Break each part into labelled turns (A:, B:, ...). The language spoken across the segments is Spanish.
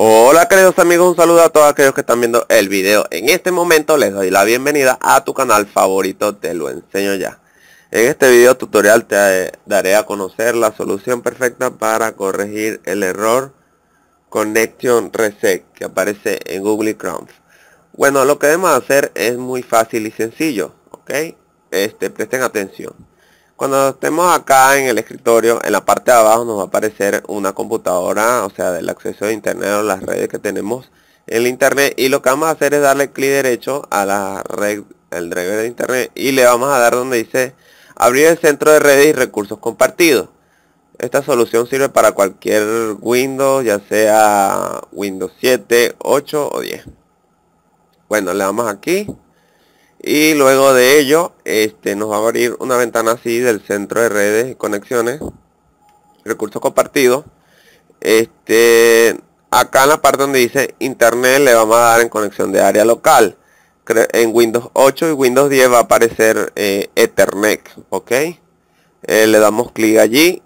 A: Hola queridos amigos, un saludo a todos aquellos que están viendo el video. En este momento les doy la bienvenida a tu canal favorito, te lo enseño ya. En este video tutorial te eh, daré a conocer la solución perfecta para corregir el error Connection Reset que aparece en Google Chrome. Bueno, lo que debemos hacer es muy fácil y sencillo, ¿ok? Este, presten atención. Cuando estemos acá en el escritorio, en la parte de abajo nos va a aparecer una computadora, o sea, del acceso de internet o las redes que tenemos en el internet. Y lo que vamos a hacer es darle clic derecho a la red, el driver de internet y le vamos a dar donde dice abrir el centro de redes y recursos compartidos. Esta solución sirve para cualquier Windows, ya sea Windows 7, 8 o 10. Bueno, le damos aquí y luego de ello este, nos va a abrir una ventana así del centro de redes y conexiones recursos compartidos este acá en la parte donde dice internet le vamos a dar en conexión de área local en Windows 8 y Windows 10 va a aparecer eh, Ethernet ok eh, le damos clic allí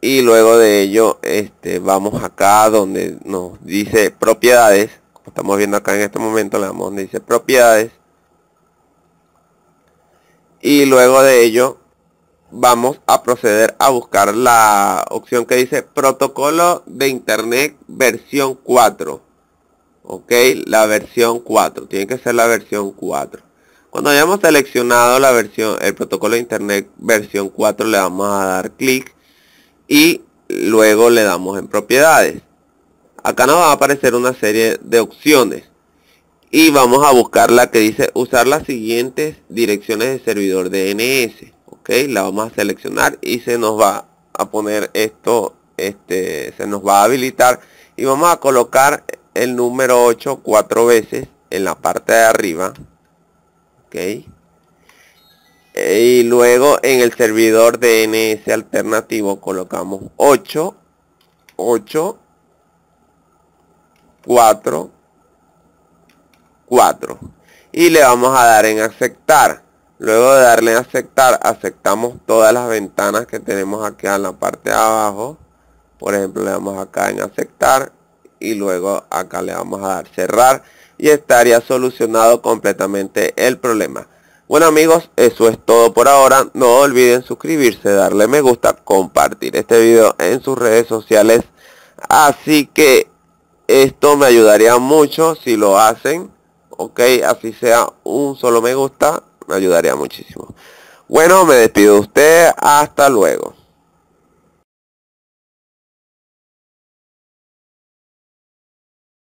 A: y luego de ello este vamos acá donde nos dice propiedades como estamos viendo acá en este momento le damos donde dice propiedades y luego de ello vamos a proceder a buscar la opción que dice protocolo de internet versión 4 ok la versión 4 tiene que ser la versión 4 cuando hayamos seleccionado la versión el protocolo de internet versión 4 le vamos a dar clic y luego le damos en propiedades acá nos va a aparecer una serie de opciones y vamos a buscar la que dice usar las siguientes direcciones de servidor DNS ok la vamos a seleccionar y se nos va a poner esto este se nos va a habilitar y vamos a colocar el número 8 cuatro veces en la parte de arriba ok y luego en el servidor DNS alternativo colocamos 8 8 4 4 y le vamos a dar en aceptar. Luego de darle en aceptar, aceptamos todas las ventanas que tenemos aquí en la parte de abajo. Por ejemplo, le damos acá en aceptar y luego acá le vamos a dar cerrar y estaría solucionado completamente el problema. Bueno amigos, eso es todo por ahora. No olviden suscribirse, darle me gusta, compartir este video en sus redes sociales. Así que esto me ayudaría mucho si lo hacen ok, así sea un solo me gusta, me ayudaría muchísimo. Bueno, me despido de usted, hasta luego.